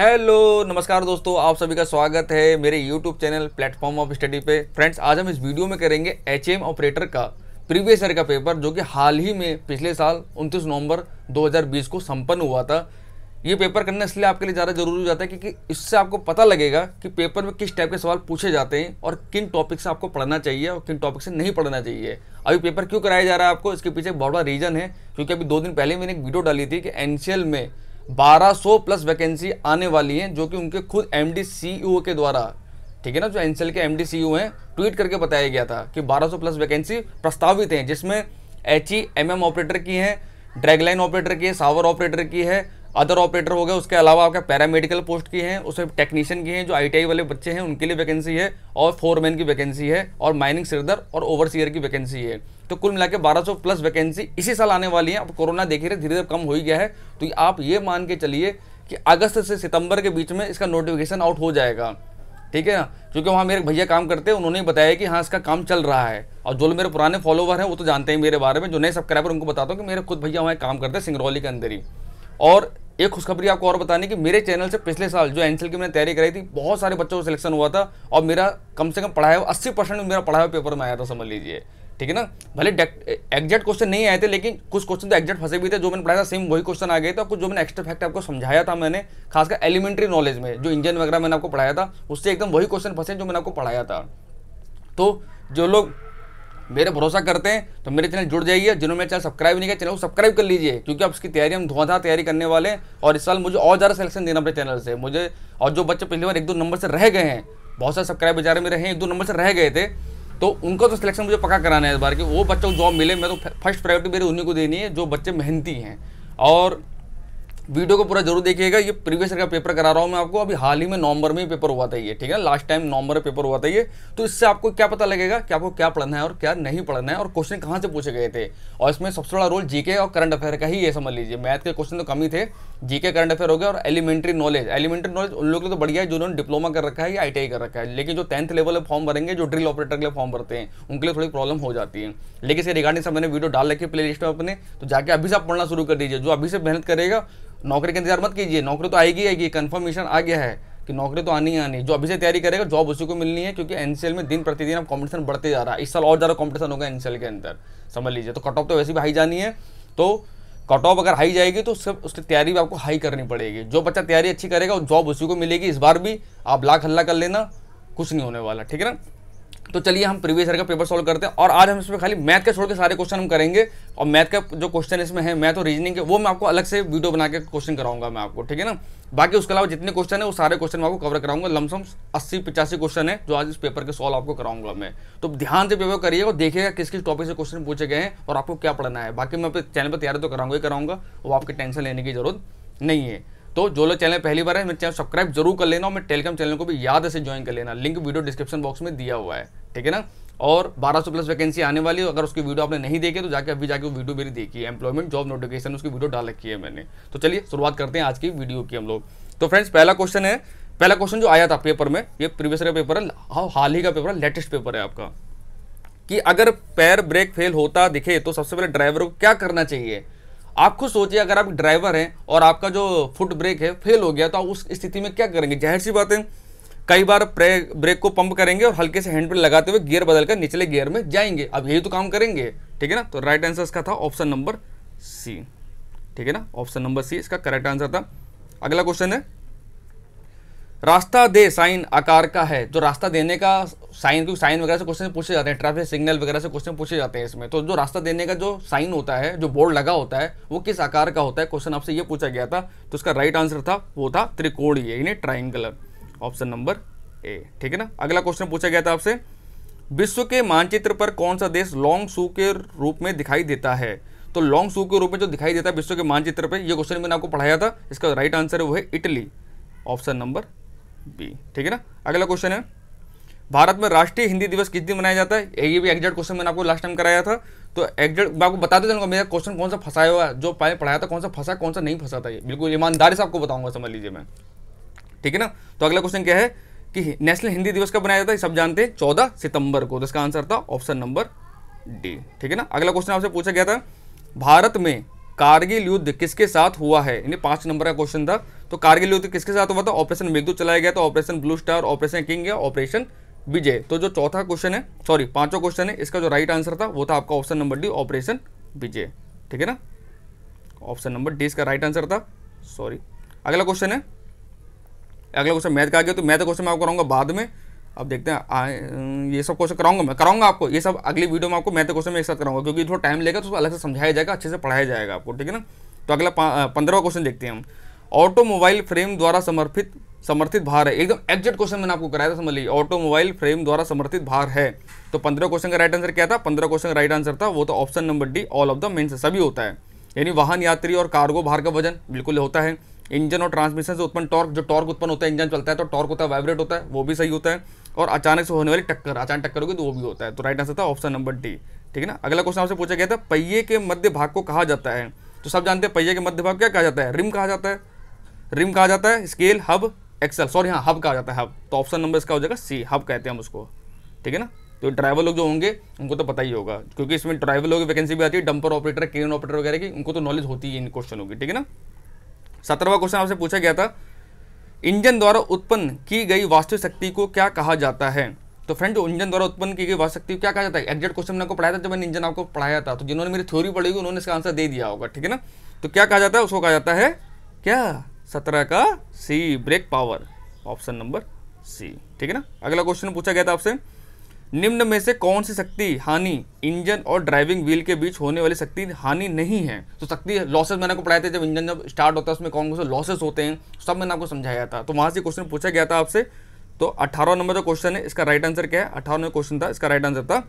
hello नमस्कार दोस्तों आप सभी का स्वागत है मेरे YouTube channel platform of study पे फ्रेंड्स आज हम इस वीडियो में करेंगे एच ऑपरेटर का प्रीवियस ईयर का पेपर जो कि हाल ही में पिछले साल 29 नवंबर 2020 को संपन्न हुआ था ये पेपर करना इसलिए आपके लिए ज़्यादा जरूरी हो जाता है क्योंकि इससे आपको पता लगेगा कि पेपर में किस टाइप के सवाल पूछे जाते हैं और किन टॉपिक से आपको पढ़ना चाहिए और किन टॉपिक से नहीं पढ़ना चाहिए अभी पेपर क्यों कराया जा रहा है आपको इसके पीछे बहुत बड़ा रीज़न है क्योंकि अभी दो दिन पहले मैंने एक वीडियो डाली थी कि एन में 1200 प्लस वैकेंसी आने वाली है जो कि उनके खुद एम डी e के द्वारा ठीक है ना जो N K M D e हैं ट्वीट करके बताया गया था कि 1200 प्लस वैकेंसी प्रस्तावित हैं जिसमें H E M M operator की हैं ड्रैगलाइन ऑपरेटर की है सावर ऑपरेटर की है अदर ऑपरेटर हो गए उसके अलावा आपका पैरामेडिकल पोस्ट की हैं उसमें टेक्नीशियन की हैं जो आईटीआई वाले बच्चे हैं उनके लिए वैकेंसी है और फोरमैन की वैकेंसी है और माइनिंग सिरदर और ओवरसीयर की वैकेंसी है तो कुल मिला के बारह प्लस वैकेंसी इसी साल आने वाली है अब कोरोना देख रहे धीरे धीरे कम हो ही गया है तो आप ये मान के चलिए कि अगस्त से सितंबर के बीच में इसका नोटिफिकेशन आउट हो जाएगा ठीक है ना क्योंकि वहाँ मेरे भैया काम करते हैं उन्होंने बताया कि हाँ इसका काम चल रहा है और जो मेरे पुराने फॉलोवर हैं वो तो जानते हैं मेरे बारे में जो नए सब्सक्राइबर उनको बताता हूँ कि मेरे खुद भैया वहाँ काम करते हैं सिंगरौली के अंदर ही और एक खुशखबरी आपको और बताने की मेरे चैनल से पिछले साल जो एन की मैंने तैयारी कराई थी बहुत सारे बच्चों का सिलेक्शन हुआ था और मेरा कम से कम पढ़ाया हुआ अस्सी परसेंट मेरा पढ़ाया हुआ पेपर में आया था समझ लीजिए ठीक है ना भले एग्जैक्ट क्वेश्चन नहीं आए थे लेकिन कुछ क्वेश्चन तो एग्जैक्ट फंसे भी थे जो मैंने पढ़ाया था सेम वही क्वेश्चन आ गए थे कुछ जो मैंने एक्स्ट्रा फैक्ट आपको समझाया था मैंने खासकर एलिमेंट्री नॉलेज में जो इंजन वगैरह मैंने आपको पढ़ाया था उससे एकदम वही क्वेश्चन फंसे जो मैंने आपको पढ़ाया था तो जो लोग मेरे भरोसा करते हैं तो मेरे चैनल जुड़ जाइए जिन्होंने मेरा चैनल सब्सक्राइब नहीं किया चैनल को सब्सक्राइब कर लीजिए क्योंकि अब इसकी तैयारी हम धुआंधार तैयारी करने वाले हैं और इस साल मुझे और ज़्यादा सिलेक्शन देना अपने चैनल से मुझे और जो बच्चे पिछली बार एक दो नंबर से रह गए हैं बहुत सारे सब्सक्राइब बेचारे मेरे हैं एक दो नंबर से रह गए थे तो उनका तो सिलेक्शन मुझे पक्का कराना है इस बार कि वो बच्चों को जॉब मिले मैं तो फर्स्ट प्रायोरिटी मेरी उन्हीं को देनी है जो बच्चे मेहनती हैं और वीडियो को पूरा जरूर देखिएगा ये प्रीवियस का पेपर करा रहा हूँ मैं आपको अभी हाल ही में नवंबर में पेपर हुआ था ये ठीक है लास्ट टाइम नवंबर में पेपर हुआ था ये तो इससे आपको क्या पता लगेगा कि आपको क्या पढ़ना है और क्या नहीं पढ़ना है और क्वेश्चन कहाँ से पूछे गए थे और इसमें सबसे बड़ा रोल जीके और करंट अफेयर का ही ये समझ लीजिए मैथ के क्वेश्चन तो कम ही थे जीके करंट अफेयर हो गया और एलिमेंट्री नॉलेज एलिमेंट्री नॉलेज उन लोगों को तो बढ़िया है जिन्होंने डिप्लोमा कर रखा है या आई कर रखा है लेकिन जो टेंथ लेवल पर फॉर्म भरेंगे जो ड्रिल ऑपरेटर के लिए फॉर्म भरते हैं उनके लिए थोड़ी प्रॉब्लम हो जाती है लेकिन इसके रिगार्डिंग सब मैंने वीडियो डाल रखी है प्ले लिस्ट में अपने तो जाके अभी से आप पढ़ना शुरू कर दीजिए जो अभी से मेहनत करेगा नौकरी का इंतजार मत कीजिए नौकरी तो आएगी आएगी कन्फर्मेशन आ गया है कि नौकरी तो आनी ही आनी जो अभी से तैयारी करेगा जॉब उसी को मिलनी है क्योंकि एनसीएल में दिन प्रतिदिन अब कॉम्पिटिशन बढ़ते जा रहा है इस साल और ज़्यादा कॉम्पिटिशन होगा एनसीएल के अंदर समझ लीजिए तो कट ऑफ तो वैसे भी हाई जानी है तो कट ऑफ अगर हाई जाएगी तो सिर्फ उसकी तैयारी भी आपको हाई करनी पड़ेगी जो बच्चा तैयारी अच्छी करेगा वो जॉब उसी को मिलेगी इस बार भी आप लाख हल्ला कर लेना कुछ नहीं होने वाला ठीक है ना तो चलिए हम प्रीवियस ईयर का पेपर सॉल्व करते हैं और आज हम इसमें खाली मैथ के छोड़ के सारे क्वेश्चन हम करेंगे और मैथ का जो क्वेश्चन इसमें है मैथ और रीजनिंग के वो मैं आपको अलग से वीडियो बना के क्वेश्चन कराऊंगा मैं आपको ठीक है ना बाकी उसके अलावा जितने क्वेश्चन है वो सारे क्वेश्चन मैं आपको कवर कराऊंगा लमसम अस्सी पचासी क्वेश्चन है जो आज इस पेपर के सॉल्व आपको कराऊंगा मैं तो ध्यान से पेपर करिएगा और देखिएगा किस किस टॉपिक से क्वेश्चन पूछे गए हैं और आपको क्या पढ़ना है बाकी मैं चैनल पर तैयारी तो कराऊंगा ही कराऊंगा वो आपकी टेंशन लेने की जरूरत नहीं है तो जो लोग चैनल पहली बार है मेरे चैनल सब्सक्राइब जरूर कर लेना और मैं टेलीग्राम चैनल को भी याद से ज्वाइन कर लेना लिंक वीडियो डिस्क्रिप्शन बॉक्स में दिया हुआ है ठीक है ना और 1200 प्लस वैकेंसी आने वाली है अगर उसकी वीडियो आपने नहीं देखी तो जाके अभी जाके वो वीडियो मेरी देखी एम्प्लॉयमेंट जॉब नोटिफिकेशन उसकी वीडियो डाल रखी है मैंने तो चलिए शुरुआत करते हैं आज की वीडियो की हम लोग तो फ्रेंड्स पहला क्वेश्चन है पहला क्वेश्चन जो आया था पेपर में ये प्रीवियस का पेपर है हाल ही का पेपर है लेटेस्ट पेपर है आपका कि अगर पैर ब्रेक फेल होता दिखे तो सबसे पहले ड्राइवर को क्या करना चाहिए आप खुद सोचिए अगर आप ड्राइवर हैं और आपका जो फुट ब्रेक है फेल हो गया तो आप उस स्थिति में क्या करेंगे जाहिर सी बातें कई बार ब्रेक को पंप करेंगे और हल्के से हैंड ब्रेक लगाते हुए गियर बदलकर निचले गियर में जाएंगे अब यही तो काम करेंगे ठीक है ना तो राइट आंसर इसका था ऑप्शन नंबर सी ठीक है ना ऑप्शन नंबर सी इसका करेक्ट आंसर था अगला क्वेश्चन है रास्ता दे साइन आकार का है जो रास्ता देने का साइन क्योंकि साइन वगैरह से क्वेश्चन पूछे जाते हैं ट्रैफिक सिग्नल वगैरह से क्वेश्चन पूछे जाते हैं इसमें तो जो रास्ता देने का जो साइन होता है जो बोर्ड लगा होता है वो किस आकार का होता है क्वेश्चन आपसे ये पूछा गया था तो उसका राइट आंसर था वो था त्रिकोणीय यानी ट्राइंगलर ऑप्शन नंबर ए ठीक है ना अगला क्वेश्चन पूछा गया था आपसे विश्व के मानचित्र पर कौन सा देश लॉन्ग सू के रूप में दिखाई देता है तो लॉन्ग सू के रूप में जो दिखाई देता है विश्व के मानचित्र पर यह क्वेश्चन मैंने आपको पढ़ाया था इसका राइट आंसर है वो है इटली ऑप्शन नंबर बी ठीक है ना अगला क्वेश्चन है भारत में राष्ट्रीय हिंदी दिवस किस दिन मनाया जाता है ये भी एग्जैक्ट क्वेश्चन मैंने आपको लास्ट टाइम कराया था तो एग्जैक्ट मैं आपको बता देता मेरा क्वेश्चन कौन सा फंसाया हुआ जो पहले पढ़ाया था कौन सा फंसा कौन सा नहीं फंसा था ये बिल्कुल ईमानदारी से आपको बताऊंगा समझ लीजिए मैं ठीक है ना तो अगला क्वेश्चन क्या है कि नेशनल हिंदी दिवस कब बनाया जाता है सब जानते हैं चौदह सितंबर को तो इसका आंसर था ऑप्शन नंबर डी ठीक है ना अगला क्वेश्चन आपसे पूछा गया था भारत में कारगिल युद्ध किसके साथ हुआ है यानी पांच नंबर का क्वेश्चन था तो कारगिल युद्ध किसके साथ हुआ था ऑपरेशन मेघदूत चलाया गया था operation blue star operation king या ऑपरेशन विजय तो जो चौथा क्वेश्चन है सॉरी पांचों क्वेश्चन है इसका जो राइट आंसर था वो था आपका option number D operation Vijay ठीक है ना ऑप्शन नंबर डी इसका राइट आंसर था सॉरी अगला क्वेश्चन है अगला क्वेश्चन मैथ का आ गया तो मैथ क्वेश्चन मैं आपको कराऊंगा बाद में अब देखते हैं आ, ये सब क्वेश्चन कराऊंगा मैं कराऊंगा आपको ये सब अगली वीडियो में आपको मैथ क्वेश्चन में एक साथ कराऊंगा क्योंकि थोड़ा टाइम लेगा तो उसको अलग से समझाया जाएगा अच्छे से पढ़ाया जाएगा आपको ठीक है ना तो अगला पंद्रह क्वेश्चन देखते हैं हम ऑटोमोबाइल फ्रेम द्वारा समर्पित समर्थित भार है एकदम एग्जैक्ट क्वेश्चन मैंने आपको कराया था समझ लीजिए ऑटोमोबाइल फ्रेम द्वारा समर्थित भार है तो पंद्रह क्वेश्चन का राइट आंसर क्या था पंद्रह क्वेश्चन का राइट आंसर था वो तो option number D all of the mens सभी होता है यानी वाहन यात्री और कार्गो भार का वजन बिल्कुल होता है इंजन और ट्रांसमिशन से उत्पन्न टॉर्क जो टॉर्क उत्पन्न होता है इंजन चलता है तो टॉर्क होता है वाइब्रेट होता है वो भी सही होता है और अचानक से होने वाली टक्कर अचानक टक्कर होगी तो वो भी होता है तो राइट आंसर था ऑप्शन नंबर डी ठीक है ना अगला क्वेश्चन आपसे पूछा गया था पहिए के मध्य भाग को कहा जाता है तो सब जानते हैं पहिए के मध्य भाग क्या कहा जाता है रिम कहा जाता है रिम कहा जाता है स्केल हब एक्सल सॉरी हाँ हब कहा जाता है हब तो ऑप्शन नंबर इसका हो जाएगा सी हब कहते हैं हम उसको ठीक है ना तो ड्राइवर लोग जो होंगे उनको तो पता ही होगा क्योंकि इसमें ड्राइवर लोग की वैकेंसी भी आती है डंपर ऑपरेटर क्रेन ऑपरेटर वगैरह की उनको तो नॉलेज होती है इन क्वेश्चनों की ठीक है ना सत्रहवा क्वेश्चन आपसे पूछा गया था इंजन द्वारा उत्पन्न की गई वास्तविक शक्ति को क्या कहा जाता है तो फ्रेंड इंजन द्वारा उत्पन्न की गई वास्तविक शक्ति को क्या कहा जाता है एग्जैक्ट क्वेश्चन मैंने आपको पढ़ाया था जब मैंने इंजन आपको पढ़ाया था तो जिन्होंने मेरी थ्योरी पढ़ी उन्होंने इसका आंसर दे दिया होगा ठीक है ना तो क्या कहा जाता है उसको कहा जाता है क्या सत्रह का C brake power option number C ठीक है ना अगला क्वेश्चन पूछा गया था आपसे निम्न में से कौन सी शक्ति हानि इंजन और ड्राइविंग व्हील के बीच होने वाली शक्ति हानि नहीं है तो शक्ति लॉसेस मैंने आपको पढ़ाए थे जब इंजन जब स्टार्ट होता है उसमें कौन कौन से लॉसेस होते हैं सब मैंने आपको समझाया था तो वहाँ से क्वेश्चन पूछा गया था आपसे तो अठारह नंबर जो क्वेश्चन है इसका राइट आंसर क्या है अठारह नंबर क्वेश्चन था इसका राइट आंसर था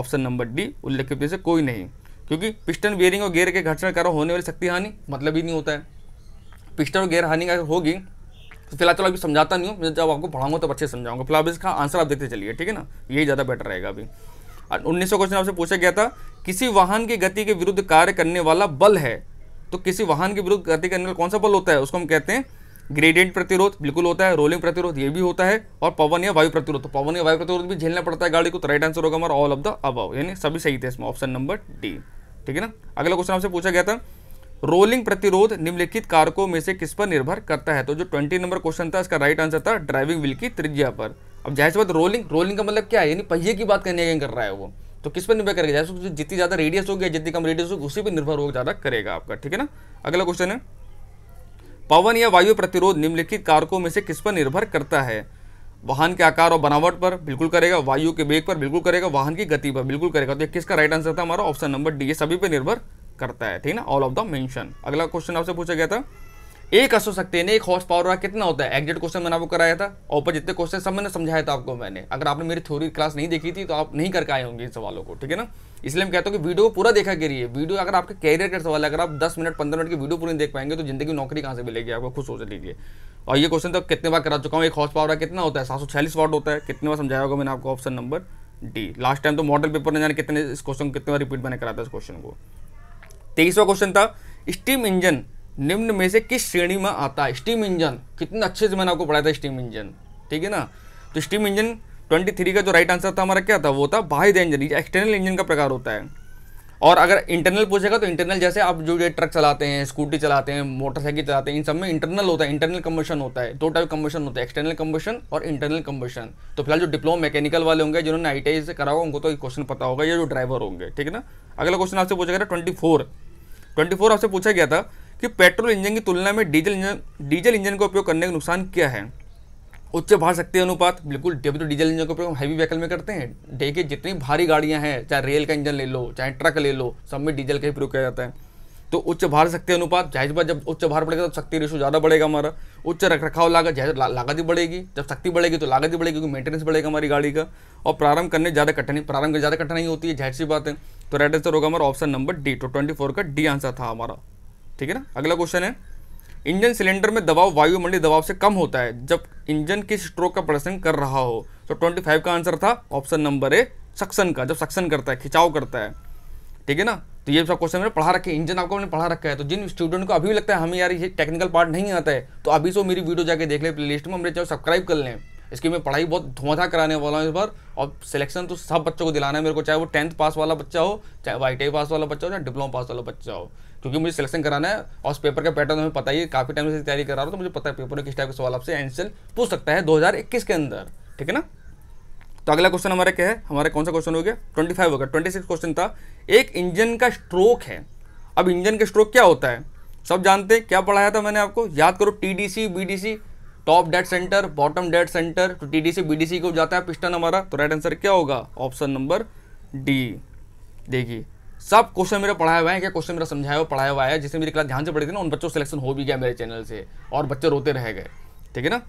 ऑप्शन नंबर डी उल्लेखित से कोई नहीं क्योंकि पिस्टन बियरिंग और गेयर के घर्षण कारण होने वाली शक्ति हानि मतलब ही नहीं होता है पिस्टन और गेयर हानि अगर होगी तो फिलहाल चलो तो अभी समझाता नहीं हूँ जब आपको पढ़ाऊंगा तो अच्छे समझाऊंगा फिलहाल इसका आंसर आप देखते चलिए ठीक है ना यही ज़्यादा बेटर रहेगा अभी उन्नीस क्वेश्चन आपसे पूछा गया था किसी वाहन की गति के विरुद्ध कार्य करने वाला बल है तो किसी वाहन के विरुद्ध गति करने वाला कौन सा बल होता है उसको हम कहते हैं ग्रेडियंट प्रतिरोध बिल्कुल होता है रोलिंग प्रतिरोध ये भी होता है और पवन या वायु प्रतिरोध तो पवन या वायु प्रतिरोध भी झेलना पड़ता है गाड़ी को तो राइट आंसर होगा हमारा ऑल ऑफ द अबव यानी सभी सही थे इसमें ऑप्शन नंबर डी ठीक है ना अगला क्वेश्चन आपसे पूछा गया था रोलिंग प्रतिरोध निम्नलिखित कारकों में से किस पर निर्भर करता है तो जो ट्वेंटी नंबर क्वेश्चन था इसका राइट आंसर था ड्राइविंग व्हील की त्रिज्या पर अब जाहिर बात रोलिंग रोलिंग का मतलब क्या है यानी पहिए की बात करने कर रहा है वो तो किस पर निर्भर करेगा जैसे जितनी ज़्यादा रेडियस होगी जितनी कम रेडियस होगी उसी पर निर्भर हो ज़्यादा करेगा आपका ठीक है ना अगला क्वेश्चन है पवन या वायु प्रतिरोध निम्नलिखित कारकों में से किस पर निर्भर करता है वाहन के आकार और बनावट पर बिल्कुल करेगा वायु के वेग पर बिल्कुल करेगा वाहन की गति पर बिल्कुल करेगा तो किसका राइट आंसर था हमारा ऑप्शन नंबर डी सभी पर निर्भर करता है ठीक ना ऑल ऑफ द मेंशन अगला क्वेश्चन आपसे पूछा गया था एक अशोक शक्ति ने एक हॉर्स पावर का कितना होता है एग्जेक्ट क्वेश्चन मैंने आपको कराया था और ऊपर जितने क्वेश्चन सब मैंने समझाया था आपको मैंने अगर आपने मेरी थ्योरी क्लास नहीं देखी थी तो आप नहीं करके आए होंगे इन सवालों को ठीक है ना इसलिए मैं कहता हूँ कि वीडियो को पूरा देखा करिए वीडियो अगर आपके कैरियर का सवाल है अगर आप दस मिनट पंद्रह मिनट की वीडियो पूरी देख पाएंगे तो जिंदगी नौकरी कहाँ से मिलेगी आपको खुश सोच लीजिए और ये क्वेश्चन तो कितने बार करा चुका हूँ एक हॉर्स पावर का कितना होता है सात सौ वाट होता है कितने बार समझाया होगा मैंने आपको option number D last time तो मॉडल पेपर ने जाने कितने इस क्वेश्चन को कितने बार रिपीट मैंने करा था इस क्वेश्चन को तेईसवा क्वेश्चन था स्टीम इंजन निम्न में से किस श्रेणी में आता है स्टीम इंजन कितने अच्छे से मैंने आपको पढ़ाया था स्टीम इंजन ठीक है ना तो स्टीम इंजन 23 का जो राइट आंसर था हमारा क्या था वो था बाहर इंजन एक्सटर्नल इंजन का प्रकार होता है और अगर इंटरनल पूछेगा तो इंटरनल जैसे आप जो ये ट्रक चलाते हैं स्कूटी चलाते हैं मोटरसाइकिल चलाते हैं इन सब में इंटरनल होता है इंटरनल कम्बशन होता है दो टाइप कम्बशन होता है एक्सटर्नल कम्बशन और इंटरनल कम्बशन तो फिलहाल जो डिप्लोमा मैकेनिकल वाले होंगे जिन्होंने आई से करा होगा उनको तो क्वेश्चन पता होगा या जो ड्राइवर होंगे ठीक है ना अगला क्वेश्चन आपसे पूछेगा ट्वेंटी फोर ट्वेंटी फोर आपसे पूछा गया था कि पेट्रोल इंजन की तुलना में डीजल इंजन डीजल इंजन का उपयोग करने का नुकसान क्या है उच्च भार शक्ति अनुपात बिल्कुल जब तो डीजल इंजन का उपयोग हैवी व्हीकल में करते हैं देखिए जितनी भारी गाड़ियां हैं चाहे रेल का इंजन ले लो चाहे ट्रक ले लो सब में डीजल का ही प्रयोग किया जाता है तो उच्च भार शक्ति अनुपात जाहिर बात जब उच्च भार बढ़ेगा तो शक्ति रेशो ज़्यादा बढ़ेगा हमारा उच्च रख रखाव लागत जाहिर लागत भी बढ़ेगी जब शक्ति बढ़ेगी तो लागत भी बढ़ेगी क्योंकि मेंटेनेंस बढ़ेगा हमारी गाड़ी का और प्रारंभ करने ज़्यादा कठिनाई प्रारंभ करने ज़्यादा कठिनाई होती है जाहिर सी बात है तो राइट आंसर होगा हमारा ऑप्शन नंबर डी तो ट्वेंटी का डी आंसर था हमारा ठीक है ना अगला क्वेश्चन है इंजन सिलेंडर में दबाव वायुमंडलीय दबाव से कम होता है जब इंजन किस स्ट्रोक का प्रदर्शन कर रहा हो तो फाइव का आंसर था ऑप्शन नंबर ए सक्सन का जब सक्सन करता है खिंचाव करता है ठीक है ना तो ये सब क्वेश्चन मैंने पढ़ा रखे इंजन आपको मैंने पढ़ा रखा है तो जिन स्टूडेंट को अभी भी लगता है हमें यार ये टेक्निकल पार्ट नहीं आता है तो अभी से मेरी वीडियो जाके देख ले प्ले में हमने चाहे सब्सक्राइब कर लें इसकी मैं पढ़ाई बहुत धुआंधा कराने वाला हूँ इस बार और सिलेक्शन तो सब बच्चों को दिलाना है मेरे को चाहे वो टेंथ पास वाला बच्चा हो चाहे वो आई पास वाला बच्चा हो चाहे डिप्लोमा पास वाला बच्चा हो क्योंकि मुझे सिलेक्शन कराना है और उस पेपर का पैटर्न हमें पता ही है काफ़ी टाइम से तैयारी करा रहा हूँ तो मुझे पता है पेपर में किस टाइप के सवाल आपसे एंसर पूछ सकता है दो के अंदर ठीक है ना तो अगला क्वेश्चन हमारा क्या है हमारा कौन सा क्वेश्चन हो गया ट्वेंटी फाइव होगा ट्वेंटी सिक्स क्वेश्चन था एक इंजन का स्ट्रोक है अब इंजन का स्ट्रोक क्या होता है सब जानते हैं क्या पढ़ाया था मैंने आपको याद करो T D C B D C top dead centre bottom dead centre तो T D C B D C को जाता है पिस्टन हमारा तो राइट आंसर क्या होगा ऑप्शन नंबर डी देखिए सब क्वेश्चन मेरा पढ़ाया हुआ है क्या क्वेश्चन मेरा समझाया हुआ पढ़ाया हुआ है जिससे मेरी क्लास ध्यान से पढ़ी थी ना उन बच्चों सिलेक्शन हो भी गया मेरे चैनल से और बच्चे रोते रह गए ठीक है ना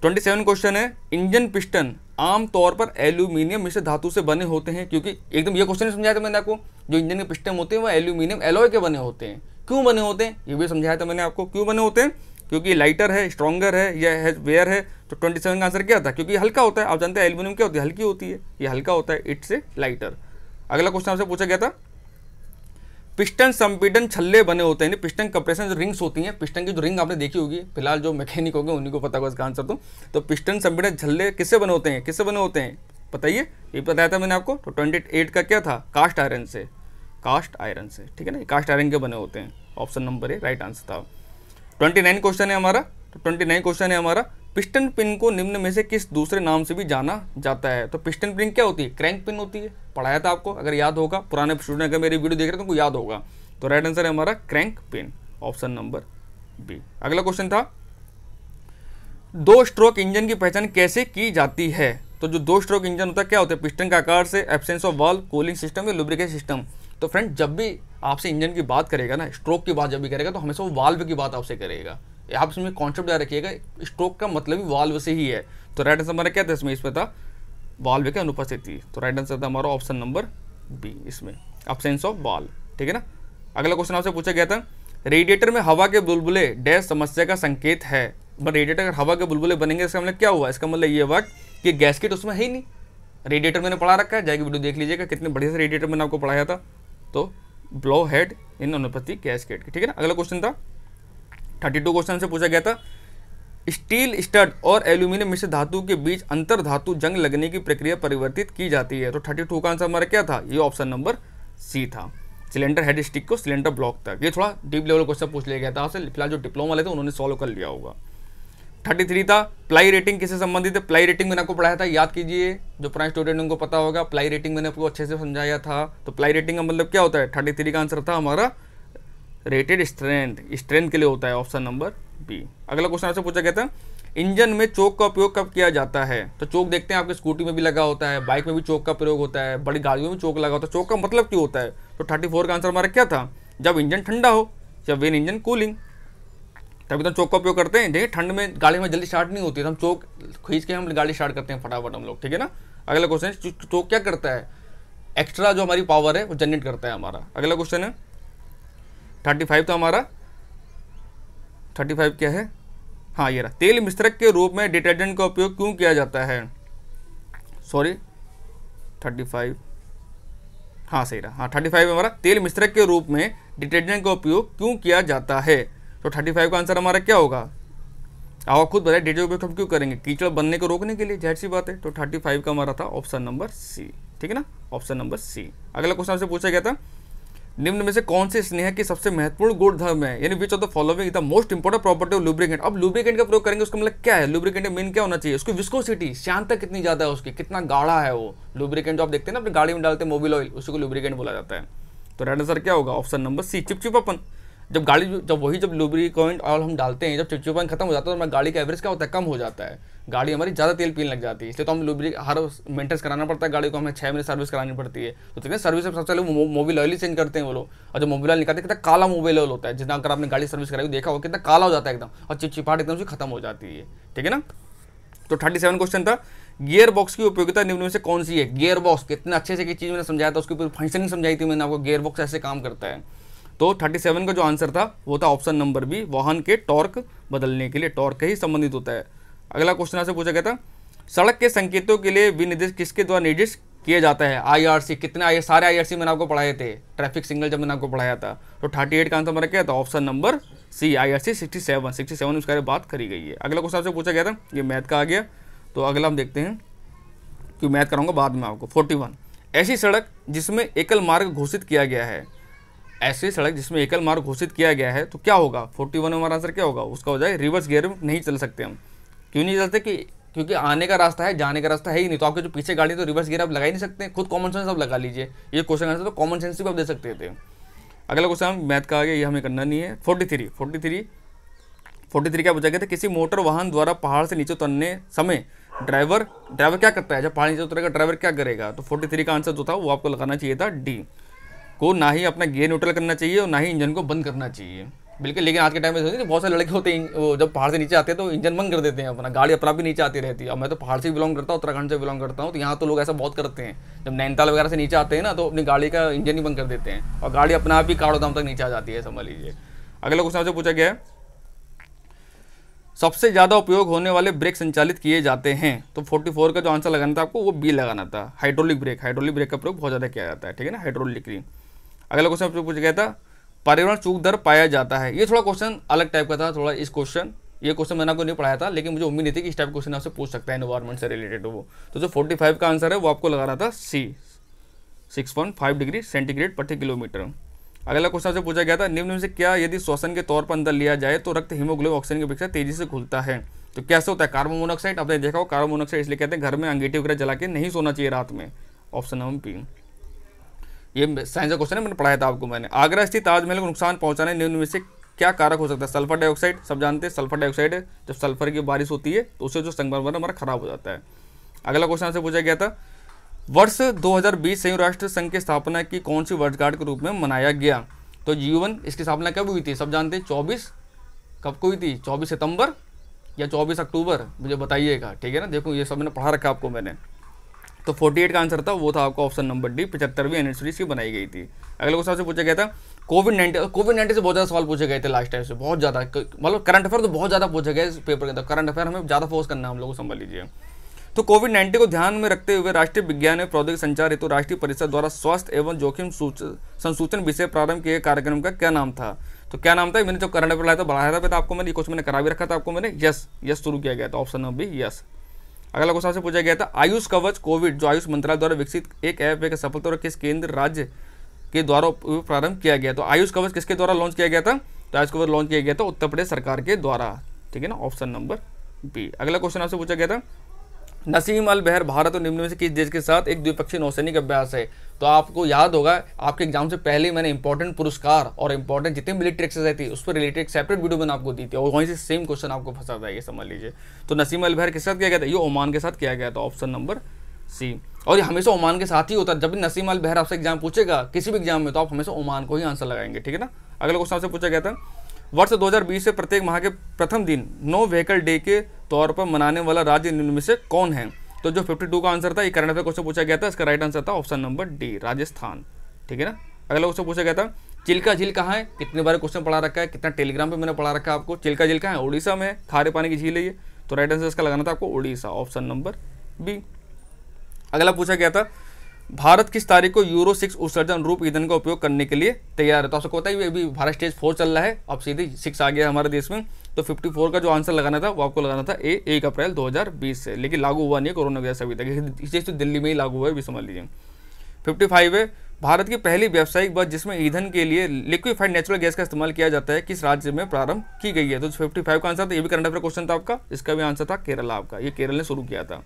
ट्वेंटी सेवन क्वेश्चन है इंजन पिस्टन आमतौर पर एल्यूमिनियम मिश्र धातु से बने होते हैं क्योंकि एकदम ये क्वेश्चन समझाया था मैंने आपको जो इंजन के पिस्टन होते हैं वो एल्यूमिनियम एलोय के बने होते हैं क्यों बने होते हैं ये भी समझाया था मैंने आपको क्यों बने होते हैं क्योंकि लाइटर है स्ट्रॉगर है या है वेयर है तो ट्वेंटी सेवन का आंसर क्या था क्योंकि हल्का होता है आप जानते हैं एल्यूमिनियम क्या होती है हल्की होती है ये हल्का होता है इट से लाइटर अगला क्वेश्चन आपसे पूछा गया था पिस्टन संपीडन छल्ले बने होते हैं पिस्टन कंप्रेशन जो रिंग्स होती हैं पिस्टन की जो रिंग आपने देखी होगी फिलहाल जो मैकेनिक होंगे उन्हीं को पता होगा इसका आंसर तो तो पिस्टन संपीडन छल्ले किससे बने होते हैं किससे बने होते हैं बताइए ये बताया था मैंने आपको तो ट्वेंटी एट का क्या था कास्ट आयरन से कास्ट आयरन से ठीक है ना कास्ट आयरन के बने होते हैं option number A right answer था ट्वेंटी नाइन क्वेश्चन है हमारा तो ट्वेंटी नाइन क्वेश्चन है हमारा पिस्टन पिन को निम्न में से किस दूसरे नाम से भी जाना जाता है तो पिस्टन पिन क्या होती है क्रैंक पिन होती है पढ़ाया था आपको अगर याद होगा पुराने स्टूडेंट अगर मेरी वीडियो देख रहे तो उनको याद होगा तो राइट आंसर है हमारा crank pin option number B अगला क्वेश्चन था दो स्ट्रोक इंजन की पहचान कैसे की जाती है तो जो दो स्ट्रोक इंजन होता है क्या होता है पिस्टन का आकार से absence of wall cooling system या लुब्रिकेट सिस्टम तो फ्रेंड जब भी आपसे इंजन की बात करेगा ना स्ट्रोक की बात जब भी करेगा तो हमेशा वो वाल्व की बात आपसे करेगा आप इसमें कॉन्सेप्ट याद रखिएगा स्ट्रोक का मतलब ही वाल्व से ही है तो राइट आंसर हमारा क्या था इसमें इसमें था वाल्व की अनुपस्थिति तो राइट आंसर था हमारा ऑप्शन नंबर बी इसमें ऑप्शेंस ऑफ वाल्व ठीक है ना अगला क्वेश्चन आपसे पूछा गया था रेडिएटर में हवा के बुलबुले डैश समस्या का संकेत है मतलब रेडिएटर अगर हवा के बुलबुले बनेंगे इसका मतलब क्या हुआ इसका मतलब ये हुआ कि गैसकेट उसमें है ही नहीं रेडिएटर मैंने पढ़ा रखा है जाएगी वीडियो देख लीजिएगा कितने बढ़िया से रेडिएटर मैंने आपको पढ़ाया था तो ब्लो हेड इन अनुपति गैसकेट ठीक है ना अगला क्वेश्चन था थर्टी टू क्वेश्चन से पूछा गया था स्टील स्टड और एल्यूमिनियम मिश्र धातु के बीच अंतर धातु जंग लगने की प्रक्रिया परिवर्तित की जाती है तो थर्टी टू का आंसर हमारा क्या था ये ऑप्शन नंबर सी था सिलेंडर हेड स्टिक को सिलेंडर ब्लॉक तक ये थोड़ा डीप लेवल क्वेश्चन पूछ लिया गया था फिलहाल जो डिप्लोमा वाले थे उन्होंने सॉल्व कर लिया होगा थर्टी थ्री था प्लाई रेटिंग किससे संबंधित है प्लाई रेटिंग मैंने आपको पढ़ाया था याद कीजिए जो पुराने स्टूडेंट उनको पता होगा प्लाई रेटिंग मैंने आपको अच्छे से समझाया था तो प्लाई रेटिंग का मतलब क्या होता है थर्टी थ्री का आंसर था हमारा रेटेड स्ट्रेंथ स्ट्रेंथ के लिए होता है ऑप्शन नंबर बी अगला क्वेश्चन आपसे पूछा गया था इंजन में चौक का उपयोग कब किया जाता है तो चौक देखते हैं आपके स्कूटी में भी लगा होता है बाइक में भी चौक का प्रयोग होता है बड़ी गाड़ियों में भी चौक लगा होता है चौक का मतलब क्यों होता है तो थर्टी फोर का आंसर हमारा क्या था जब इंजन ठंडा हो जब वेन इंजन कूलिंग तभी तो चौक का उपयोग करते हैं देखिए ठंड में गाड़ी में जल्दी स्टार्ट नहीं होती तो हम चौक खींच के हम गाड़ी स्टार्ट करते हैं फटाफट हम लोग ठीक है ना अगला क्वेश्चन चौक क्या करता है एक्स्ट्रा जो हमारी पावर है वो जनरेट करता है हमारा अगला क्वेश्चन है थर्टी फाइव था तो हमारा थर्टी फाइव क्या है हाँ ये रहा तेल मिश्रक के रूप में डिटर्जेंट का उपयोग क्यों किया जाता है सॉरी थर्टी फाइव हाँ सही रहा हाँ थर्टी फाइव हमारा तेल मिश्रक के रूप में डिटर्जेंट का उपयोग क्यों किया जाता है तो थर्टी फाइव का आंसर हमारा क्या होगा आओ खुद बताए डिटर्जेंट उपयोग क्यों करेंगे कीचड़ बनने को रोकने के लिए जाहिर सी बात है तो थर्टी फाइव का हमारा था ऑप्शन नंबर सी ठीक है ना ऑप्शन नंबर सी अगला क्वेश्चन आपसे पूछा गया था निम्न में से कौन से स्नेह के सबसे महत्वपूर्ण गुणधर्म है यानी which of the following is the most important property of lubricant अब लुब्रिकेंट का प्रयोग करेंगे उसका मतलब क्या है लुब्रिकेंट मेन क्या होना चाहिए उसकी विस्कोसिटी शांत कितनी ज्यादा है उसकी कितना गाढ़ा है वो लुब्रिकेंट जो आप देखते हैं ना अपनी गाड़ी में डालते हैं मोबिल ऑयल उसको लुब्रिकेंट बोला जाता है तो राइट आंसर क्या होगा ऑप्शन नंबर सी चिपचिपापन जब गाड़ी जब वही जब लुब्रिकेंट ऑयल हम डालते हैं जब चिपचिपापन खत्म हो जाता है तो हमारी गाड़ी का एवरेज क्या होता है कम हो जाता है गाड़ी हमारी ज़्यादा तेल पीने लग जाती है इसलिए तो हम लुब्रिक हर मेंटेनेंस कराना पड़ता है गाड़ी को हमें छः महीने सर्विस करानी पड़ती है तो देखते हैं सर्विस में सबसे पहले मोबाइल ऑयल ही चेंज करते हैं वो लोग और जो मोबाइल ऑयल निकालते हैं कितना काला मोबाइल ऑयल होता है जितना अगर आपने गाड़ी सर्विस कराई देखा हो कितना काला हो जाता है एकदम और चिपचिपाट एकदम से खत्म हो जाती है ठीक है ना तो थर्टी सेवन क्वेश्चन था गियर बॉक्स की उपयोगिता निम्न में से कौन सी है गियर बॉक्स कितने अच्छे से चीज़ मैंने समझाया था उसके ऊपर फंक्शनिंग समझाई थी मैंने आपको गियर बॉक्स ऐसे काम करता है तो 37 का जो आंसर था वो था ऑप्शन नंबर बी वाहन के टॉर्क बदलने के लिए टॉर्क ही संबंधित होता है अगला क्वेश्चन आपसे पूछा गया था सड़क के संकेतों के लिए विनिर्देश किसके द्वारा निर्देश किया जाता है आईआरसी कितने आई सारे आईआरसी मैंने आपको पढ़ाए थे ट्रैफिक सिग्नल जब मैंने आपको पढ़ाया था तो थर्टी एट का आंसर मेरा क्या था ऑप्शन नंबर सी आईआरसी 67 67 उसके बात करी गई है अगला क्वेश्चन आपसे पूछा गया था ये मैथ का आ गया तो अगला हम देखते हैं कि मैथ कराऊंगा बाद में आपको फोर्टी ऐसी सड़क जिसमें एकल मार्ग घोषित किया गया है ऐसी सड़क जिसमें एकल मार्ग घोषित किया गया है तो क्या होगा फोर्टी में हमारा आंसर क्या होगा उसका हो जाए रिवर्स गियर में नहीं चल सकते हम क्यों नहीं चलते कि क्योंकि आने का रास्ता है जाने का रास्ता है ही नहीं तो आपके जो पीछे गाड़ी तो रिवर्स गियर आप लगा ही नहीं सकते खुद कॉमन सेंस आप लगा लीजिए ये क्वेश्चन आंसर तो कॉमन सेंस भी आप दे सकते थे अगला क्वेश्चन हम मैथ का आ गया ये हमें करना नहीं है forty three forty three forty three क्या पूछा गया था किसी मोटर वाहन द्वारा पहाड़ से नीचे उतरने समय ड्राइवर ड्राइवर क्या करता है जब पहाड़ नीचे उतरेगा ड्राइवर क्या करेगा तो फोर्टी थ्री का आंसर जो था वो आपको लगाना चाहिए था डी को ना ही अपना गेयर न्यूट्रल करना चाहिए और ना ही इंजन को बंद करना चाहिए बिल्कुल लेकिन आज के टाइम में तो बहुत सारे लड़के होते हैं वो जब पहाड़ से नीचे आते हैं तो इंजन बंद कर देते हैं अपना गाड़ी अपना भी नीचे आती रहती है अब मैं तो पहाड़ से बिलोंग करता हूँ उत्तराखंड से बिलोंग करता हूँ तो यहाँ तो लोग ऐसा बहुत करते हैं जब नैनीताल वगैरह से नीचे आते हैं ना तो अपनी गाड़ी का इंजन ही बंद कर देते हैं और गाड़ी अपना आप ही काड़ो दाम तक नीचे आ जाती है समझ लीजिए अगला क्वेश्चन आपसे पूछा गया सबसे ज़्यादा उपयोग होने वाले ब्रेक संचालित किए जाते हैं तो 44 का जो आंसर लगाना था आपको वो बी लगाना था हाइड्रोलिक ब्रेक हाइड्रोलिक ब्रेक का प्रयोग बहुत ज़्यादा किया जाता है ठीक है ना हाइड्रोलिक अगला क्वेश्चन आपसे पूछा गया था पर्यावरण चूक दर पाया जाता है ये थोड़ा क्वेश्चन अलग टाइप का था थोड़ा इस क्वेश्चन ये क्वेश्चन मैंने आपको नहीं पढ़ाया था लेकिन मुझे उम्मीद नहीं थी कि इस टाइप क्वेश्चन आपसे पूछ सकता है इन्वायरमेंट से रिलेटेड वो तो जो 45 का आंसर है वो आपको लगा रहा था सी 6.5 डिग्री सेंटीग्रेड प्रति किलोमीटर अगला क्वेश्चन आपसे पूछा गया था निम्न में से क्या यदि श्वसन के तौर पर अंदर लिया जाए तो रक्त हीमोग्लोबिन ऑक्सीजन की अपेक्षा तेजी से खुलता है तो कैसे होता है कार्बन मोनोक्साइड आपने देखा हो कार्बन मोनोक्साइड इसलिए कहते हैं घर में अंगीठी वगैरह जला के नहीं सोना चाहिए रात में ऑप्शन नंबर बी ये साइंस का क्वेश्चन है मैंने पढ़ाया था आपको मैंने आगरा स्थित ताजमहल को नुकसान पहुंचाने निम्न में से क्या कारक हो सकता है सल्फर डाइऑक्साइड सब जानते हैं सल्फर डाइऑक्साइड है जब सल्फर की बारिश होती है तो उससे जो संगमरमर हमारा खराब हो जाता है अगला क्वेश्चन आपसे पूछा गया था वर्ष दो संयुक्त राष्ट्र संघ की स्थापना की कौन सी वर्षगांठ के रूप में मनाया गया तो जीवन इसकी स्थापना कब हुई थी सब जानते हैं चौबीस कब को हुई थी चौबीस सितंबर या चौबीस अक्टूबर मुझे बताइएगा ठीक है ना देखो ये सब मैंने पढ़ा रखा आपको मैंने तो 48 का आंसर था वो था आपका ऑप्शन नंबर डी पचहत्तरवीं एनिवर्सरी इसकी बनाई गई थी अगले क्वेश्चन आपसे पूछा गया था कोविड नाइन्टीन कोविड नाइन्टीन से बहुत ज़्यादा सवाल पूछे गए थे लास्ट टाइम से बहुत ज़्यादा मतलब करंट अफेयर तो बहुत ज़्यादा पूछे गए इस पेपर के अंदर करंट अफेयर हमें ज़्यादा फोकस करना हम लोग को संभाल लीजिए तो कोविड नाइन्टीन को ध्यान में रखते हुए राष्ट्रीय विज्ञान एवं प्रौद्योगिक संचार हेतु राष्ट्रीय परिषद द्वारा स्वास्थ्य एवं जोखिम संसूचन विषय प्रारंभ किए कार्यक्रम का क्या नाम था तो क्या नाम था मैंने जो करंट अफेयर लाया था बढ़ाया था आपको मैंने क्वेश्चन मैंने करा भी रखा था आपको मैंने यस यस शुरू किया गया था ऑप्शन नंबर बी यस अगला क्वेश्चन आपसे पूछा गया था आयुष कवच कोविड जो आयुष मंत्रालय द्वारा विकसित एक ऐप है सफलता और किस केंद्र राज्य के द्वारा प्रारंभ किया गया तो आयुष कवच किसके द्वारा लॉन्च किया गया था तो आयुष कवच लॉन्च किया गया था उत्तर प्रदेश सरकार के द्वारा ठीक है ना ऑप्शन नंबर बी अगला क्वेश्चन आपसे पूछा गया था नसीम अल बहर भारत और निम्न में से किस देश के साथ एक द्विपक्षीय नौसैनिक अभ्यास है तो आपको याद होगा आपके एग्जाम से पहले मैंने इंपॉर्टेंट पुरस्कार और इंपॉर्टेंट जितने मिलिट्री एक्सरसाइज थी उस पर रिलेटेड एक सेपरेट वीडियो मैंने आपको दी थी और वहीं से सेम क्वेश्चन आपको फंसा था ये समझ लीजिए तो नसीम अल बहर के साथ किया गया था ये ओमान के साथ किया गया था ऑप्शन नंबर सी और ये हमेशा ओमान के साथ ही होता है जब भी नसीम अल बहर आपसे एग्जाम पूछेगा किसी भी एग्जाम में तो आप हमेशा ओमान को ही आंसर लगाएंगे ठीक है ना अगला क्वेश्चन आपसे पूछा गया था वर्ष 2020 से प्रत्येक माह के प्रथम दिन नो व्हीकल डे के तौर पर मनाने वाला राज्य निम्न में से कौन है तो जो 52 का आंसर था ये कर्नाटक क्वेश्चन पूछा गया था इसका राइट आंसर था ऑप्शन नंबर डी राजस्थान ठीक है ना अगला क्वेश्चन पूछा गया था चिल्का झील कहाँ है कितने बार क्वेश्चन पढ़ा रखा है कितना टेलीग्राम पे मैंने पढ़ा रखा है आपको चिल्का झील कहाँ है उड़ीसा में खारे पानी की झील है ये तो राइट आंसर इसका लगाना था आपको उड़ीसा ऑप्शन नंबर बी अगला पूछा गया था भारत किस तारीख को यूरो सिक्स उत्सर्जन रूप ईंधन का उपयोग करने के लिए तैयार है तो आपको पता है अभी भारत स्टेज फोर चल रहा है अब सीधे सिक्स आ गया हमारे देश में तो 54 का जो आंसर लगाना था वो आपको लगाना था ए एक अप्रैल 2020 से लेकिन लागू हुआ नहीं है कोरोना वायरस अभी तक ये तो दिल्ली में ही लागू हुआ है भी समझ लीजिए 55 है भारत की पहली व्यावसायिक बस जिसमें ईंधन के लिए लिक्विफाइड नेचुरल गैस का इस्तेमाल किया जाता है किस राज्य में प्रारंभ की गई है तो फिफ्टी का आंसर था ये भी करंट अफेयर क्वेश्चन था आपका इसका भी आंसर था केरला आपका ये केरल ने शुरू किया था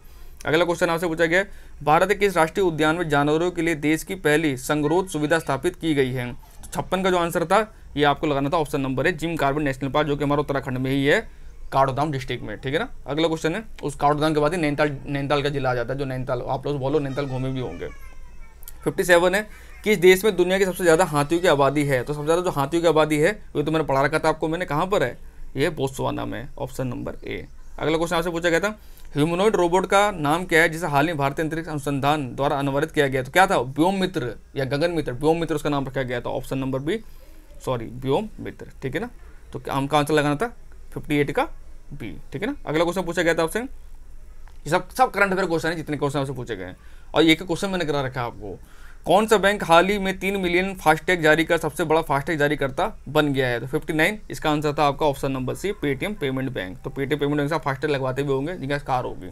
अगला क्वेश्चन आपसे पूछा गया भारत के किस राष्ट्रीय उद्यान में जानवरों के लिए देश की पहली संगरोध सुविधा स्थापित की गई है तो छप्पन का जो आंसर था ये आपको लगाना था ऑप्शन नंबर है जिम कार्बन नेशनल पार्क जो कि हमारा उत्तराखंड में ही है काड़ोदाम डिस्ट्रिक्ट में ठीक है ना अगला क्वेश्चन है उस काड़ोदाम के बाद ही नैनताल नैनताल का जिला आ जाता है जो नैनताल आप लोग बोलो नैनताल घूमे भी होंगे फिफ्टी सेवन है किस देश में दुनिया की सबसे ज़्यादा हाथियों की आबादी है तो सबसे ज़्यादा जो हाथियों की आबादी है वो तो मैंने पढ़ा रखा था आपको मैंने कहाँ पर है ये बोत्सवाना में ऑप्शन नंबर ए अगला क्वेश्चन आपसे पूछा गया था ह्यूमनोइड रोबोट का नाम क्या है जिसे हाल ही भारतीय अंतरिक्ष अनुसंधान द्वारा अनुवादित किया गया तो क्या था व्योम मित्र या गगन मित्र व्योम मित्र उसका नाम रखा गया था option number B sorry Vyom Mitra ठीक है ना तो हम कहाँ आंसर लगाना था 58 का बी ठीक है ना अगला क्वेश्चन पूछा गया था आपसे ये सब सब करंट अफेयर क्वेश्चन है जितने क्वेश्चन आपसे पूछे गए हैं और एक क्वेश्चन मैंने करा रखा है आपको कौन सा बैंक हाल ही में तीन मिलियन फास्टैग जारी कर सबसे बड़ा फास्टैग जारी करता बन गया है तो 59 इसका आंसर था आपका option number C Paytm payment bank तो पेटीएम पेमेंट बैंक से फास्टैग लगवाते भी होंगे जिनका कार होगी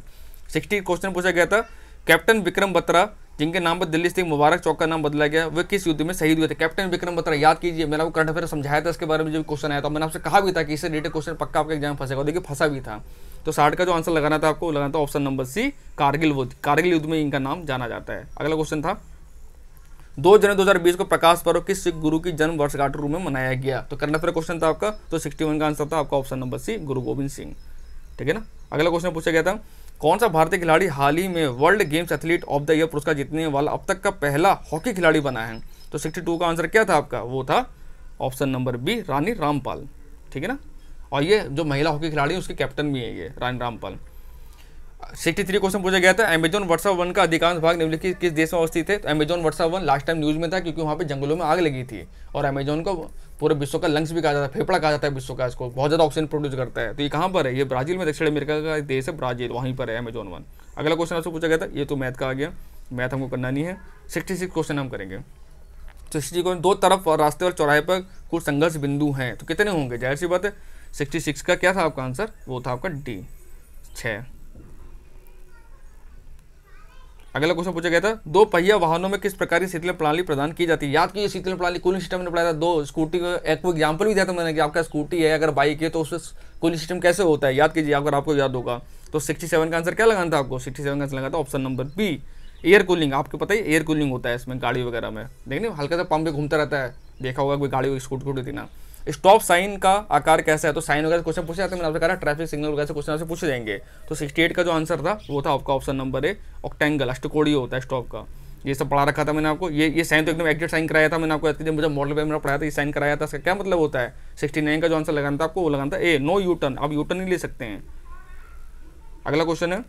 सिक्सटी क्वेश्चन पूछा गया था कैप्टन विक्रम बत्रा जिनके नाम पर दिल्ली स्थित मुबारक चौक का नाम बदला गया वे किस युद्ध में शहीद हुए थे कैप्टन विक्रम बत्रा याद कीजिए मैंने आपको करंट अफेयर समझाया था इसके बारे में जो क्वेश्चन आया था मैंने आपसे कहा भी था कि इससे रिलेटेड क्वेश्चन पक्का आपका एग्जाम फंसेगा देखिए फंसा भी था तो साठ का जो आंसर लगाना था आपको लगाना था ऑप्शन नंबर सी कारगिल युद्ध कारगिल युद्ध में इनका नाम जाना जाता है अगला क्वेश्चन था दो जनवरी बीस को प्रकाश पर्व किस सिख गुरु की जन्म वर्षगांठ रूप में मनाया गया तो करंट अफेयर क्वेश्चन था आपका तो 61 का आंसर था आपका ऑप्शन नंबर सी गुरु गोविंद सिंह ठीक है ना अगला क्वेश्चन पूछा गया था कौन सा भारतीय खिलाड़ी हाल ही में World Games athlete of the year पुरस्कार जीतने वाला अब तक का पहला हॉकी खिलाड़ी बना है तो 62 का आंसर क्या था आपका वो था option number B Rani Rampal ठीक है ना और ये जो महिला हॉकी खिलाड़ी है उसके कैप्टन भी है ये Rani Rampal sixty three question पूछा गया था अमेजोन वर्षा वन का अधिकांश भाग निम्नलिखित किस देश में अवस्थित है तो अमेजोन वर्षा वन लास्ट टाइम न्यूज में था क्योंकि वहाँ पे जंगलों में आग लगी थी और अमेजोन को पूरे विश्व का लंग्स भी कहा जाता है फेफड़ा कहा जाता है विश्व का इसको बहुत ज़्यादा ऑक्सीजन प्रोड्यूस करता है तो ये कहाँ पर है ये ब्राजील में दक्षिण अमेरिका का देश है ब्राजील वहीं पर है अमेजोन वन अगला क्वेश्चन आपसे पूछा गया था ये तो मैथ का आ गया मैथ हमको करना नहीं है सिक्सटी सिक्स क्वेश्चन हम करेंगे सिक्सटी क्वेश्चन दो तरफ और रास्ते और चौराहे पर कुछ संघर्ष बिंदु हैं तो कितने होंगे जाहिर सी बात है सिक्सटी सिक्स का क्या था आपका आंसर वो था आपका डी छः अगला क्वेश्चन पूछा गया था दो पहिया वाहनों में किस प्रकार की शीतलन प्रणाली प्रदान की जाती है याद कीजिए शीतलन प्रणाली कूलिंग सिस्टम ने पढ़ाया था दो स्कूटी का एक एग्जाम्पल भी दिया था मैंने कि आपका स्कूटी है अगर बाइक है तो उससे कूलिंग सिस्टम कैसे होता है याद कीजिए अगर आपको याद होगा तो सिक्सटी सेवन का आंसर क्या लगाना था आपको सिक्सटी सेवन का आंसर लगा था option number B air cooling आपको पता ही एयर कूलिंग होता है इसमें गाड़ी वगैरह में देखने हल्का सा पंप भी घूमता रहता है देखा होगा कोई गाड़ी स्कूटी वूटी देना स्टॉप साइन का आकार कैसा है तो साइन वगैरह क्वेश्चन पूछे जाते हैं मैंने आपसे कहा ट्रैफिक सिग्नल वगैरह से क्वेश्चन आपसे पूछे जाएंगे तो सिक्सटी एट का जो आंसर था वो था आपका ऑप्शन नंबर ए ऑक्टेंगल अष्टकोड़ी होता है स्टॉप का ये सब पढ़ा रखा था मैंने आपको ये ये साइन तो एकदम एक्जेट साइन कराया था मैंने आपको जब मुझे मॉडल पर मैंने पढ़ाया था ये साइन कराया था इसका क्या मतलब होता है सिक्सटी नाइन का जो आंसर लगाना था आपको वो लगाना था ए नो यू टर्न आप यू टर्न नहीं ले सकते हैं अगला क्वेश्चन है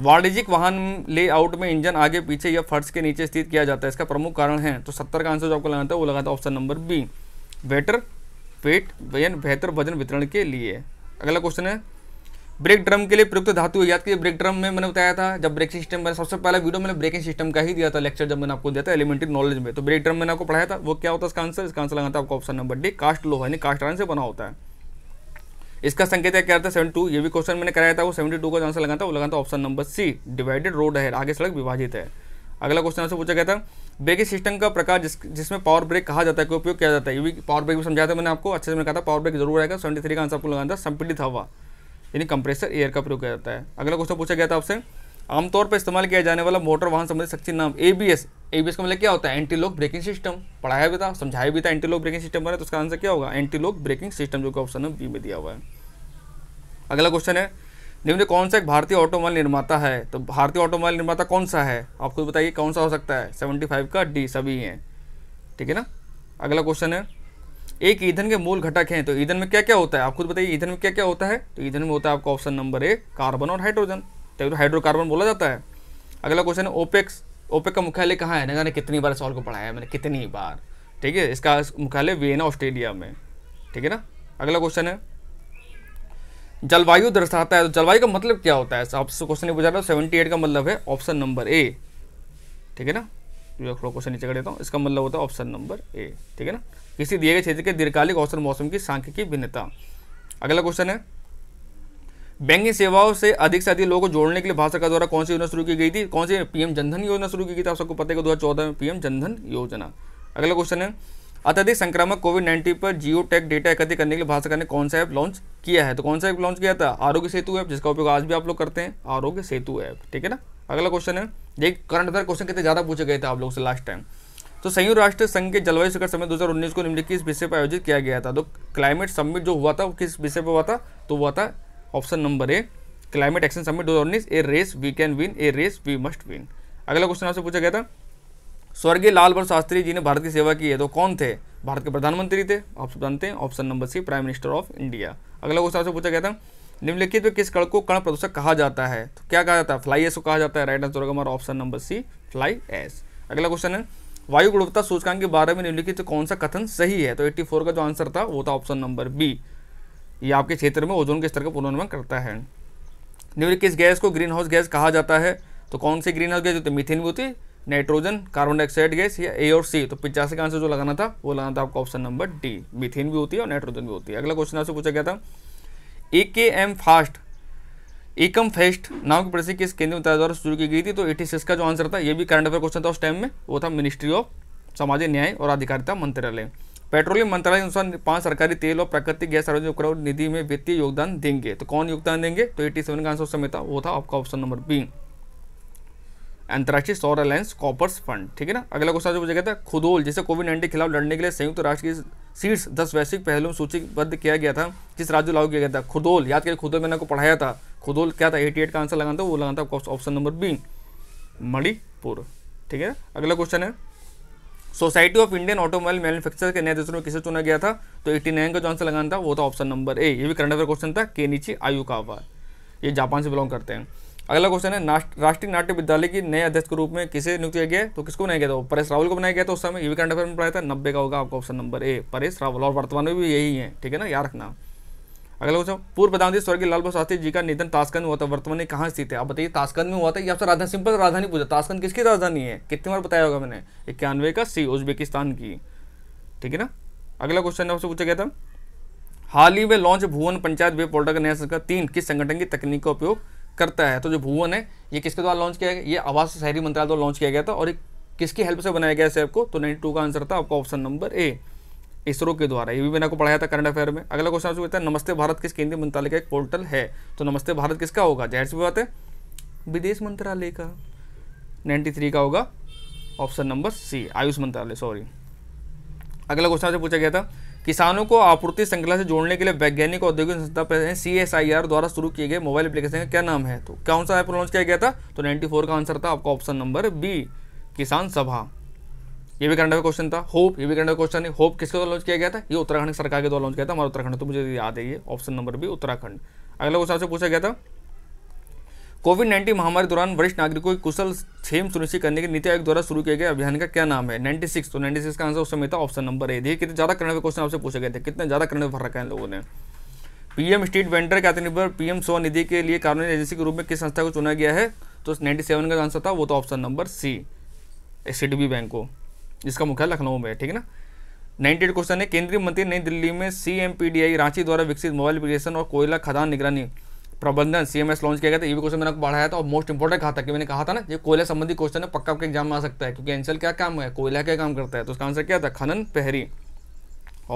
वाणिज्यिक वाहन लेआउट में इंजन आगे पीछे या फर्श के नीचे स्थित किया जाता है इसका प्रमुख कारण है तो सत्तर का आंसर जो आपको लगाता है वो लगाता है option number B better pet वजन बेहतर वजन वितरण के लिए अगला क्वेश्चन है ब्रेक ड्रम के लिए प्रयुक्त धातु याद कीजिए ब्रेक ड्रम में मैंने बताया था जब ब्रेकिंग सिस्टम मैंने सबसे पहला वीडियो मैंने ब्रेकिंग सिस्टम का ही दिया था लेक्चर जब मैंने आपको दिया था एलिमेंट्री नॉलेज में तो ब्रेक ड्रम मैंने आपको पढ़ाया था वो क्या होता है इसका आंसर इसका आंसर लगाता है आपको ऑप्शन नंबर डी कास्ट लो यानी कास्ट आयरन से बना होता है इसका संकेत क्या रहता है सेवन टू ये भी क्वेश्चन मैंने कराया था वो सेवेंटी टू का आंसर लगाता है वो लगाता है option number C divided road है आगे सड़क विभाजित है अगला क्वेश्चन आपसे पूछा गया था ब्रेकिंग सिस्टम का प्रकार जिस जिसमें पावर ब्रेक कहा जाता है का उपयोग किया जाता है ये भी पावर ब्रेक भी समझाया था मैंने आपको अच्छे से मैंने कहा था पावर ब्रेक जरूर आएगा सेवेंटी थ्री का आंसर आपको लगाना था संपीड़ित हवा यानी कंप्रेसर एयर का प्रयोग किया जाता है अगला क्वेश्चन पूछा गया था आपसे आमतौर पर इस्तेमाल किया जाने वाला मोटर वाहन संबंधित सेक्शन नाम A B S A B S का मतलब क्या होता है एंटी लॉक ब्रेकिंग सिस्टम पढ़ाया भी था समझाया भी था एंटी लॉक ब्रेकिंग सिस्टम बना तो उसका आंसर क्या होगा एंटी लॉक ब्रेकिंग सिस्टम जो कि ऑप्शन बी में दिया हुआ है अगला क्वेश्चन है निम्न कौन सा एक भारतीय ऑटोमोबाइल निर्माता है तो भारतीय ऑटोमोबाइल निर्माता कौन सा है आप खुद बताइए कौन सा हो सकता है सेवेंटी फाइव का डी सभी हैं ठीक है ना अगला क्वेश्चन है एक ईंधन के मूल घटक हैं तो ईंधन में क्या क्या होता है आप खुद बताइए ईंधन में क्या क्या होता है तो ईंधन में होता है आपका ऑप्शन नंबर एक कार्बन और हाइड्रोजन तो हाइड्रोकार्बन बोला जाता है अगला क्वेश्चन है ओपेक्स ओपेक का मुख्यालय कहाँ है ना ने कितनी बार सॉल्व को पढ़ाया है मैंने कितनी बार ठीक है इसका मुख्यालय वियना ऑस्ट्रेलिया में ठीक है ना अगला क्वेश्चन है जलवायु दर्शाता है तो जलवायु का मतलब क्या होता है आपसे क्वेश्चन नहीं पूछा रहा सेवेंटी एट का मतलब है ऑप्शन नंबर ए ठीक है ना थोड़ा क्वेश्चन नीचे कर देता हूँ इसका मतलब होता है ऑप्शन नंबर ए ठीक है ना किसी दिए गए क्षेत्र के दीर्घकालिक औसत मौसम की सांख्यिकी भिन्नता अगला क्वेश्चन है बैंकिंग सेवाओं से अधिक से अधिक लोगों को जोड़ने के लिए भारत सरकार द्वारा कौन सी योजना शुरू की गई थी कौन सी पीएम जनधन योजना शुरू की गई थी आप सबको पता है हजार चौदह में पीएम जनधन योजना अगला क्वेश्चन है अत्यधिक संक्रामक कोविड नाइन्टीन पर जियो टेक डेटा एकत्रित करने के लिए भारत सरकार ने कौन सा ऐप लॉन्च किया है तो कौन सा ऐप लॉन्च किया था आरोग्य सेतु ऐप जिसका उपयोग आज भी आप लोग करते हैं आरोग्य सेतु ऐप ठीक है ना अगला क्वेश्चन है देख करंट अफेयर क्वेश्चन कितने ज़्यादा पूछे गए थे आप लोग से लास्ट टाइम तो संयुक्त राष्ट्र संघ के जलवायु शिखर समय दो को निम्नलिखित किस विषय पर आयोजित किया गया था तो क्लाइमेट समिट जो हुआ था वो किस विषय पर हुआ था तो हुआ था option number A climate action summit दो a race we can win a race we must win अगला क्वेश्चन आपसे पूछा गया था स्वर्गीय लाल बहादुर शास्त्री जी ने भारत की सेवा की है तो कौन थे भारत के प्रधानमंत्री थे आप सब जानते हैं option number C prime minister of India अगला क्वेश्चन आपसे पूछा गया था निम्नलिखित में किस कण को कण प्रदूषक कहा जाता है तो क्या कहा जाता है फ्लाई एस को कहा जाता है राइट आंसर होगा हमारा option number C fly ash अगला क्वेश्चन है वायु गुणवत्ता सूचकांक के बारे में निम्नलिखित कौन सा कथन सही है तो 84 का जो आंसर था वो था ऑप्शन नंबर बी ये आपके क्षेत्र में ओजोन के स्तर का पुनर्निर्माण करता है निम्नलिखित गैस को ग्रीन हाउस गैस कहा जाता है तो कौन सी ग्रीन हाउस गैस होती है मिथेन भी होती नाइट्रोजन कार्बन डाइऑक्साइड गैस या ए और सी तो पिचासी का आंसर जो लगाना था वो लगाना था आपका ऑप्शन नंबर डी मिथेन भी होती है और नाइट्रोजन भी होती है अगला क्वेश्चन आपसे पूछा गया था ए के एम फास्ट एकम फेस्ट नाम की प्रसिद्धि किस केंद्रीय मंत्रालय द्वारा शुरू की गई थी तो एटी का जो आंसर था ये भी करंट अफेयर क्वेश्चन था उस टाइम में वो था मिनिस्ट्री ऑफ सामाजिक न्याय और अधिकारिता मंत्रालय पेट्रोलियम मंत्रालय के अनुसार पांच सरकारी तेल और प्राकृतिक गैस सार्वजनिक उपक्रम निधि में वित्तीय योगदान देंगे तो कौन योगदान देंगे तो एटी सेवन का आंसर समय था वो था आपका ऑप्शन नंबर बी अंतर्राष्ट्रीय सौर अलायंस कॉपर्स फंड ठीक है ना अगला क्वेश्चन जो मुझे कहता है खुदोल जिसे कोविड नाइन्टीन के खिलाफ लड़ने के लिए संयुक्त राष्ट्र की सीट्स दस वैश्विक पहलुओं में सूचीबद्ध किया गया था जिस राज्य लागू किया गया था खुदोल याद करिए खुदोल मैंने आपको पढ़ाया था खुदोल क्या था एटी एट का आंसर लगाना था वो लगाना था ऑप्शन नंबर बी मणिपुर ठीक है अगला क्वेश्चन है society of Indian automobile manufacture के नए में किसे चुना गया था तो 89 नाइन का जो आंसर लगाना था वो था ऑप्शन नंबर ए ये भी करंट अफेयर क्वेश्चन था आयु का ये जापान से बिलोंग करते हैं अगला क्वेश्चन है राष्ट्रीय नाट्य विद्यालय की नए अध्यक्ष के रूप में किसे नियुक्त किया गया तो किसको बनाया गया था परेश रावल को बनाया गया था उस समय ये भी करंट अफेयर में पढ़ाया था नब्बे का होगा आपका option number A Paresh Rawal और वर्तमान में भी यही है ठीक है ना याद रखना अगला क्वेश्चन पूर्व प्रधानमंत्री स्वर्गीय लाल बहादुर शास्त्री जी का निधन ताशकंद हुआ था वर्तमान में कहाँ स्थित है आप बताइए ताशकंद में हुआ था ये आपसे राजधानी सिंपल राजधानी पूछा ताशकंद किसकी राजधानी है कितनी बार बताया होगा मैंने इक्यानवे का सी उज्बेकिस्तान की ठीक है ना अगला क्वेश्चन आपसे पूछा गया था हाल ही में launch Bhuvan panchayat web portal का नया संस्करण तीन किस संगठन की तकनीक का उपयोग करता है तो जो भुवन है ये किसके द्वारा लॉन्च किया गया ये आवास शहरी मंत्रालय द्वारा लॉन्च किया गया था और किसकी हेल्प से बनाया गया इस ऐप को तो नाइन्टी टू का आंसर था आपका ऑप्शन नंबर ए इसरो के द्वारा ये भी मैंने आपको पढ़ाया था करंट अफेयर में अगला क्वेश्चन आपसे पूछता है नमस्ते भारत किस केंद्रीय मंत्रालय का एक पोर्टल है तो नमस्ते भारत किसका होगा जाहिर सी बात है विदेश मंत्रालय का नाइन्टी थ्री का होगा ऑप्शन नंबर सी आयुष मंत्रालय सॉरी अगला क्वेश्चन आपसे पूछा गया था किसानों को आपूर्ति श्रृंखला से जोड़ने के लिए वैज्ञानिक औद्योगिक संस्था सी एस आई आर द्वारा शुरू किए गए मोबाइल एप्लीकेशन का क्या नाम है तो कौन सा ऐप लॉन्च किया गया था तो 94 का आंसर था आपका ऑप्शन नंबर बी किसान सभा ये भी करंट क्वेश्चन था होप ये भी करंट क्वेश्चन है होप किसके द्वारा लॉन्च किया गया था ये उत्तराखंड सरकार के द्वारा लॉन्च किया था हमारा उत्तराखंड तो मुझे याद है ये ऑप्शन नंबर बी उत्तराखंड अगला क्वेश्चन आपसे पूछा गया था कोविड नाइन्टीन महामारी दौरान वरिष्ठ नागरिकों की कुशल क्षेम सुनिश्चित करने के नीति आयोग द्वारा शुरू किए गए अभियान का क्या नाम है 96 तो 96 का आंसर उस समय था ऑप्शन नंबर ए देखिए कितने ज़्यादा करने क्वेश्चन आपसे पूछे गए थे कितने ज़्यादा करने भर रखा है लोगों ने पीएम स्ट्रीट वेंडर के आत्मनिर्भर पीएम सौ निधि के लिए कानूनी एजेंसी के रूप में किस संस्था को चुना गया है तो नाइन्टी सेवन का आंसर था वो तो option number C C bank को जिसका मुख्यालय लखनऊ में है ठीक है ना नाइन्टी एट क्वेश्चन है केंद्रीय मंत्री नई दिल्ली में सी रांची द्वारा विकसित मोबाइल एप्लीकेशन और कोयला खदान निगरानी प्रबंधन सीएमएस लॉन्च किया गया था ये भी क्वेश्चन मैंने आपको पढ़ाया था और मोस्ट इंपॉर्टेंट कहा था कि मैंने कहा था ना ये कोयला संबंधी क्वेश्चन है पक्का आपके एग्जाम में आ सकता है क्योंकि एनसीएल क्या काम है कोयला क्या काम करता है तो उसका आंसर क्या था खनन पहरी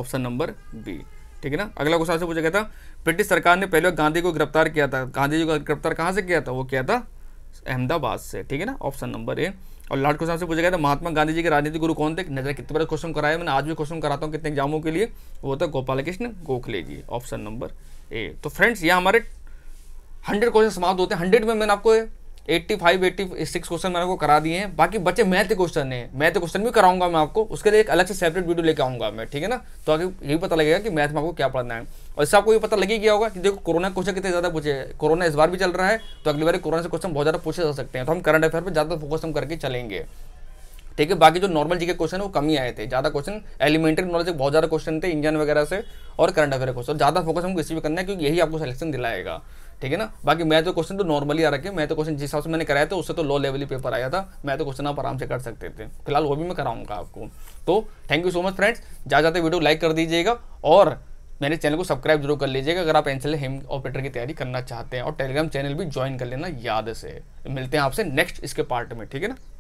ऑप्शन नंबर बी ठीक है ना अगला क्वेश्चन आपसे पूछा गया था ब्रिटिश सरकार ने पहले गांधी को गिरफ्तार किया था गांधी जी को गिरफ्तार कहाँ से किया था वो किया था अहमदाबाद से ठीक है ना ऑप्शन नंबर ए और लास्ट क्वेश्चन से पूछा गया था महात्मा गांधी जी के राजनीति गुरु कौन थे नजर कितने बार क्वेश्चन कराया मैंने आज भी क्वेश्चन कराता हूँ कितने एग्जामों के लिए वो था Gopal Krishna Gokhale ji option number A तो फ्रेंड्स ये हमारे हंड्रेड क्वेश्चन समाप्त होते हैं हंड्रेड में मैंने आपको eighty five eighty six question मैंने आपको करा दिए हैं बाकी बच्चे मैथ क्वेश्चन है मैथ क्वेश्चन भी कराऊंगा मैं आपको उसके लिए एक अलग से सेपरेट वीडियो लेकर आऊंगा मैं ठीक है ना तो आगे यही पता लगेगा कि मैथ में आपको क्या पढ़ना है और इससे आपको ये पता लगे क्या होगा कि देखो कोरोना क्वेश्चन कितने ज़्यादा पूछे कोरोना इस बार भी चल रहा है तो अगली बार कोरोना से क्वेश्चन बहुत ज़्यादा पूछे जा सकते हैं तो हम करंट अफेयर पर ज़्यादा फोकस हम करके चलेंगे ठीक है बाकी जो नॉर्मल जी के क्वेश्चन है वो कमी आए थे ज़्यादा क्वेश्चन एलिमेंट्री नॉलेज बहुत ज़्यादा क्वेश्चन थे इंजन वगैरह से और करंट अफेयर क्वेश्चन ज़्यादा फोकस हमको इसी पर करना है क्योंकि यही आपको सिलेक्शन दिलाएगा ठीक है ना बाकी मैं तो क्वेश्चन तो नॉर्मली आ रखे मैं तो क्वेश्चन जिस हिसाब से मैंने कराया था उससे तो लो लेवल ही पेपर आया था मैं तो क्वेश्चन आप आराम से कर सकते थे फिलहाल वो भी मैं कराऊंगा आपको तो thank you so much friends जा जाते वीडियो लाइक कर दीजिएगा और मेरे चैनल को सब्सक्राइब जरूर कर लीजिएगा अगर आप एनसेल हेम ऑपरेटर की तैयारी करना चाहते हैं और टेलीग्राम चैनल भी ज्वाइन कर लेना याद से मिलते हैं आपसे नेक्स्ट इसके पार्ट में ठीक है ना